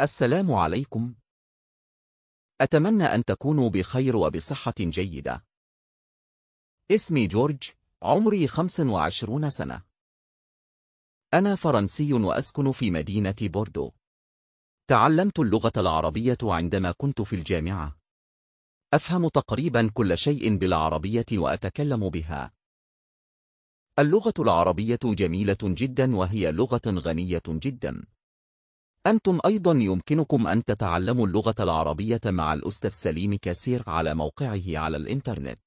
السلام عليكم أتمنى أن تكونوا بخير وبصحة جيدة اسمي جورج عمري 25 سنة أنا فرنسي وأسكن في مدينة بوردو تعلمت اللغة العربية عندما كنت في الجامعة أفهم تقريبا كل شيء بالعربية وأتكلم بها اللغة العربية جميلة جدا وهي لغة غنية جداً أنتم أيضا يمكنكم أن تتعلموا اللغة العربية مع الأستاذ سليم كاسير على موقعه على الإنترنت